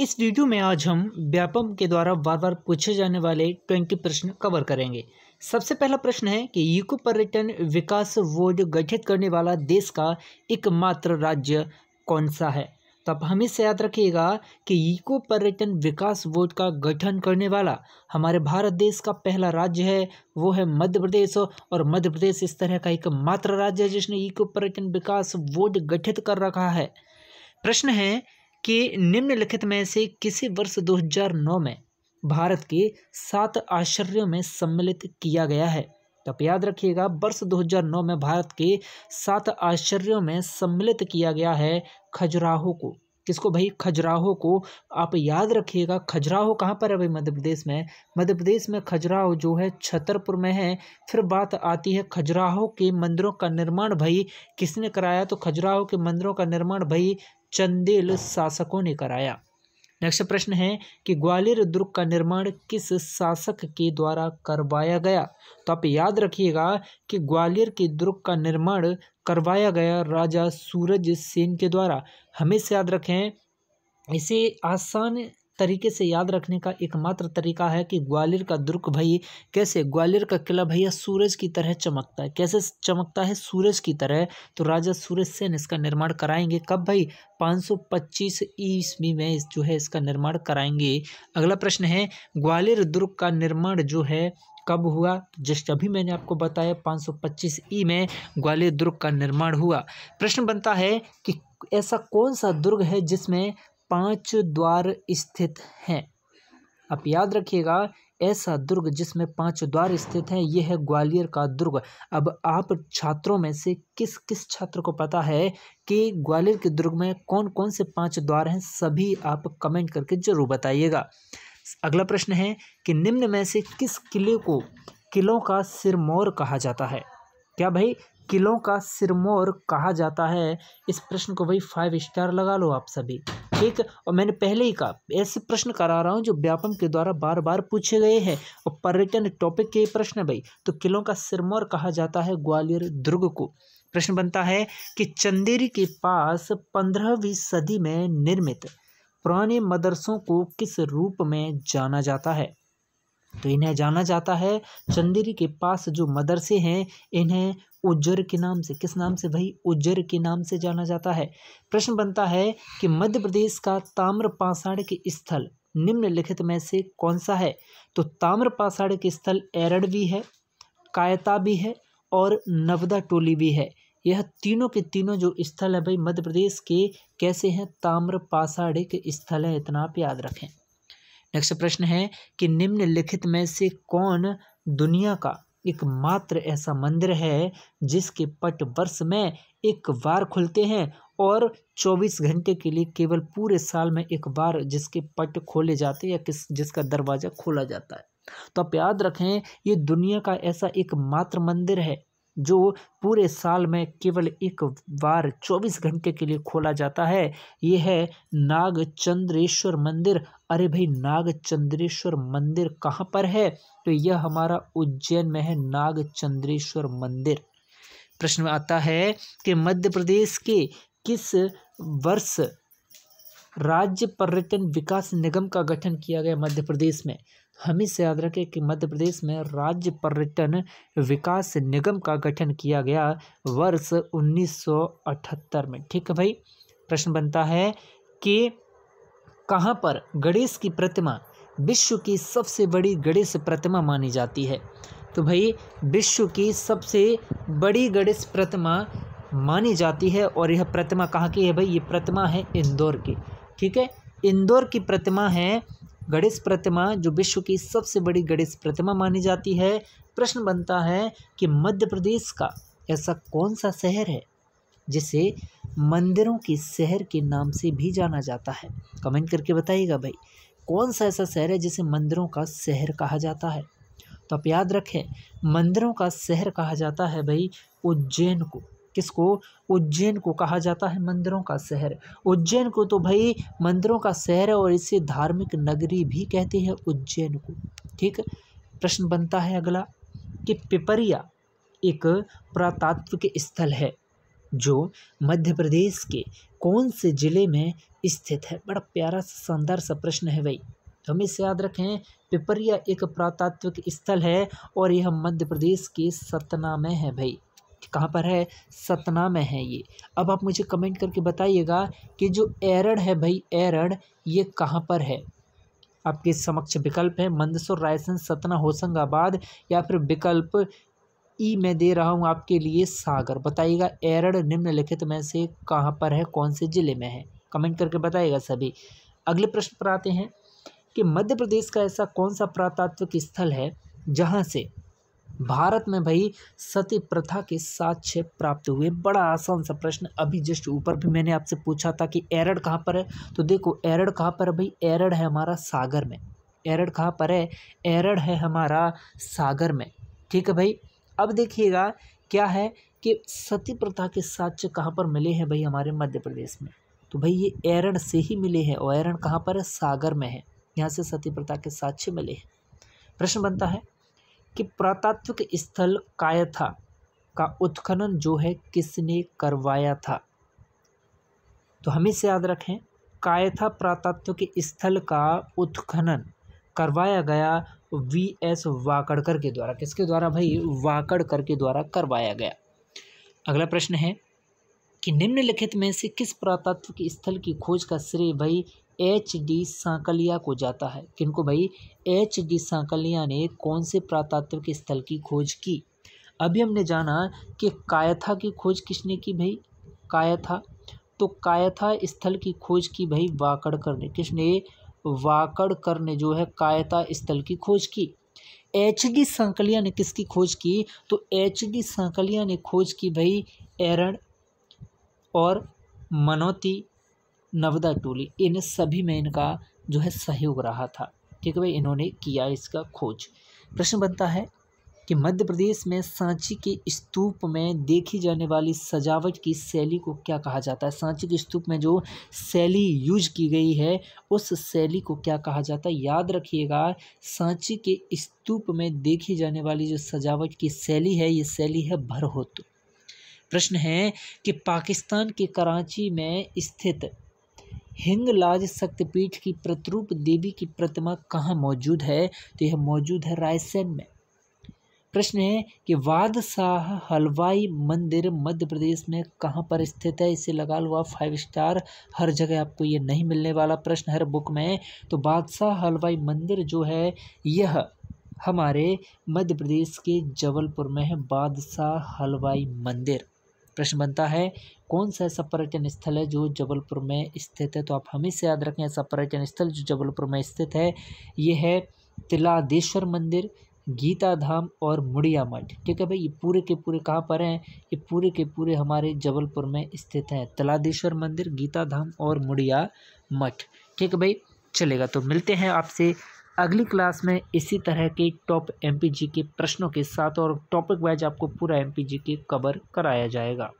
इस वीडियो में आज हम व्यापम के द्वारा बार बार पूछे जाने वाले ट्वेंटी प्रश्न कवर करेंगे सबसे पहला प्रश्न है कि यूको पर्यटन विकास बोर्ड गठित करने वाला देश का एकमात्र राज्य कौन सा है तो आप हमेशा याद रखिएगा कि यूको पर्यटन विकास बोर्ड का गठन करने वाला हमारे भारत देश का पहला राज्य है वो है मध्य प्रदेश और मध्य प्रदेश इस तरह का एकमात्र राज्य है जिसने ईको पर्यटन विकास बोर्ड गठित कर रखा है प्रश्न है कि निम्नलिखित में से किसी वर्ष 2009 में भारत के सात आश्चर्यों में सम्मिलित किया गया है तो आप याद रखिएगा वर्ष 2009 में भारत के सात आश्चर्यों में सम्मिलित किया गया है खजुराहो को किसको भाई खजुराहो को आप याद रखिएगा खजुराहो कहाँ पर है भाई मध्य प्रदेश में मध्य प्रदेश में खजुराहो जो है छतरपुर में है फिर बात आती है खजुराहो के मंदिरों का निर्माण भाई किसने कराया तो खजुराहो के मंदिरों का निर्माण भाई चंदेल शासकों ने कराया नेक्स्ट प्रश्न है कि ग्वालियर दुर्ग का निर्माण किस शासक के द्वारा करवाया गया तो आप याद रखिएगा कि ग्वालियर के दुर्ग का निर्माण करवाया गया राजा सूरज सेन के द्वारा हमें से याद रखें इसे आसान तरीके से याद रखने का एकमात्र तरीका है कि ग्वालियर का दुर्ग भई कैसे ग्वालियर का किला भैया सूरज की तरह चमकता है कैसे चमकता है सूरज की तरह तो राजा सूरज सेन इसका निर्माण कराएंगे कब भाई 525 ईस्वी में जो है इसका निर्माण कराएंगे अगला प्रश्न है ग्वालियर दुर्ग का निर्माण जो है कब हुआ जस्ट अभी मैंने आपको बताया 525 ई में ग्वालियर दुर्ग का निर्माण हुआ प्रश्न बनता है कि ऐसा कौन सा दुर्ग है जिसमें पांच द्वार स्थित हैं आप याद रखिएगा ऐसा दुर्ग जिसमें पांच द्वार स्थित है यह है ग्वालियर का दुर्ग अब आप छात्रों में से किस किस छात्र को पता है कि ग्वालियर के दुर्ग में कौन कौन से पांच द्वार हैं सभी आप कमेंट करके जरूर बताइएगा अगला प्रश्न है कि निम्न में से किस किले को किलों का सिरमौर कहा जाता है क्या भाई किलों का सिरमौर कहा जाता है इस प्रश्न को भाई फाइव स्टार लगा लो आप सभी ठीक और मैंने पहले ही कहा ऐसे प्रश्न करा रहा हूँ जो व्यापम के द्वारा बार बार पूछे गए हैं और पर्यटन टॉपिक के प्रश्न भाई तो किलों का सिरमौर कहा जाता है ग्वालियर दुर्ग को प्रश्न बनता है कि चंदेरी के पास पंद्रहवीं सदी में निर्मित पुराने मदरसों को किस रूप में जाना जाता है तो इन्हें जाना जाता है चंदेरी के पास जो मदरसे हैं इन्हें उज्जर के नाम से किस नाम से भाई उज्जर के नाम से जाना जाता है प्रश्न बनता है कि मध्य प्रदेश का ताम्र पाषाण के स्थल निम्नलिखित में से कौन सा है तो ताम्रपाषाण के स्थल एरड़ भी है कायता भी है और नवदा टोली भी है यह तीनों के तीनों जो स्थल है भाई मध्य प्रदेश के कैसे हैं ताम्र के स्थल हैं इतना आप याद रखें नेक्स्ट प्रश्न है कि निम्नलिखित में से कौन दुनिया का एकमात्र ऐसा मंदिर है जिसके पट वर्ष में एक बार खुलते हैं और 24 घंटे के लिए केवल पूरे साल में एक बार जिसके पट खोले जाते हैं या किस जिसका दरवाज़ा खोला जाता है तो आप याद रखें ये दुनिया का ऐसा एकमात्र मंदिर है जो पूरे साल में केवल एक बार 24 घंटे के लिए खोला जाता है यह है नागचंद्रेश्वर मंदिर अरे भाई नागचंद्रेश्वर मंदिर कहाँ पर है तो यह हमारा उज्जैन में है नागचंद्रेश्वर मंदिर प्रश्न आता है कि मध्य प्रदेश के किस वर्ष राज्य पर्यटन विकास निगम का गठन किया गया मध्य प्रदेश में हम से याद रखें कि मध्य प्रदेश में राज्य पर्यटन विकास निगम का गठन किया गया वर्ष 1978 में ठीक है भाई प्रश्न बनता है कि कहाँ पर गणेश की प्रतिमा विश्व की सबसे बड़ी गणेश प्रतिमा मानी जाती है तो भाई विश्व की सबसे बड़ी गणेश प्रतिमा मानी जाती है और यह प्रतिमा कहाँ की है भाई ये प्रतिमा है इंदौर की ठीक है इंदौर की प्रतिमा है गणेश प्रतिमा जो विश्व की सबसे बड़ी गणेश प्रतिमा मानी जाती है प्रश्न बनता है कि मध्य प्रदेश का ऐसा कौन सा शहर है जिसे मंदिरों के शहर के नाम से भी जाना जाता है कमेंट करके बताइएगा भाई कौन सा ऐसा शहर है जिसे मंदिरों का शहर कहा जाता है तो आप याद रखें मंदिरों का शहर कहा जाता है भाई उज्जैन को किसको उज्जैन को कहा जाता है मंदिरों का शहर उज्जैन को तो भाई मंदिरों का शहर है और इसे धार्मिक नगरी भी कहते हैं उज्जैन को ठीक प्रश्न बनता है अगला कि पिपरिया एक पुरातात्विक स्थल है जो मध्य प्रदेश के कौन से ज़िले में स्थित है बड़ा प्यारा शानदार सा प्रश्न है भाई तो हम इसे याद रखें पिपरिया एक पुरातात्विक स्थल है और यह मध्य प्रदेश के सतना में है भाई कहाँ पर है सतना में है ये अब आप मुझे कमेंट करके बताइएगा कि जो एरड है भाई एरड ये कहाँ पर है आपके समक्ष विकल्प है मंदसौर रायसेन सतना होशंगाबाद या फिर विकल्प ई मैं दे रहा हूँ आपके लिए सागर बताइएगा एरड निम्नलिखित में से कहाँ पर है कौन से ज़िले में है कमेंट करके बताइएगा सभी अगले प्रश्न पर आते हैं कि मध्य प्रदेश का ऐसा कौन सा पुरातात्विक स्थल है जहाँ से भारत में भाई सती प्रथा के साक्ष्य प्राप्त हुए बड़ा आसान सा प्रश्न अभी जस्ट ऊपर भी मैंने आपसे पूछा था कि एरड कहाँ पर है तो देखो एरड कहाँ पर है भाई एरड है हमारा सागर में एरड कहाँ पर है एरड है हमारा सागर में ठीक है भाई अब देखिएगा क्या है कि सती प्रथा के साक्ष्य कहाँ पर मिले हैं भाई हमारे मध्य प्रदेश में तो भाई ये एरड़ से ही मिले हैं और एरड़ कहाँ पर है सागर में है यहाँ से सती प्रथा के साक्ष्य मिले हैं प्रश्न बनता है कि पुरातात्विक स्थल कायथा का उत्खनन जो है किसने करवाया था तो हम इसे याद रखें कायथा पुरातात्विक स्थल का उत्खनन करवाया गया वी एस वाकड़कर के द्वारा किसके द्वारा भाई वाकड़कर के द्वारा करवाया गया अगला प्रश्न है कि निम्नलिखित में से किस पुरातत्व स्थल की खोज का श्रेय भाई एच डी सांकलिया को जाता है किनको भाई एच डी सांकलिया ने कौन से पुरातात्विक स्थल की खोज की अभी हमने जाना कि कायथा की खोज किसने की भाई कायथा तो कायथा स्थल की खोज की भाई वाकड़कर ने किसने वाकड़कर ने जो है कायथा स्थल की खोज की एच डी सांकलिया ने किसकी खोज की तो एच डी सांकलिया ने खोज की भाई एरण और मनोती नवदा टोली इन सभी में इनका जो है सहयोग रहा था ठीक है भाई इन्होंने किया इसका खोज प्रश्न बनता है कि मध्य प्रदेश में सांची के स्तूप में देखी जाने वाली सजावट की शैली को क्या कहा जाता है सांची के स्तूप में जो शैली यूज की गई है उस शैली को क्या कहा जाता है याद रखिएगा सांची के स्तूप में देखी जाने वाली जो सजावट की शैली है ये शैली है भरहोत प्रश्न है कि पाकिस्तान के कराची में स्थित हिंगलाज शक्तिपीठ की प्रतिरूप देवी की प्रतिमा कहाँ मौजूद है तो यह मौजूद है रायसेन में प्रश्न है कि वादशाह हलवाई मंदिर मध्य प्रदेश में कहाँ पर स्थित है इसे लगा लो आप फाइव स्टार हर जगह आपको ये नहीं मिलने वाला प्रश्न हर बुक में तो बादशाह हलवाई मंदिर जो है यह हमारे मध्य प्रदेश के जबलपुर में है बादशाह हलवाई मंदिर प्रश्न बनता है कौन सा ऐसा पर्यटन स्थल है जो जबलपुर में स्थित है तो आप हमेशा याद रखें ऐसा पर्यटन स्थल जो जबलपुर में स्थित है ये है तिलादेश्वर मंदिर गीता धाम और मुड़िया मठ ठीक है भाई ये पूरे के पूरे कहाँ पर हैं ये पूरे के पूरे हमारे जबलपुर में स्थित हैं तलादेश्वर मंदिर गीता धाम और मुड़िया मठ ठीक है भाई चलेगा तो मिलते हैं आपसे अगली क्लास में इसी तरह के टॉप एमपीजी के प्रश्नों के साथ और टॉपिक वाइज आपको पूरा एमपीजी के कवर कराया जाएगा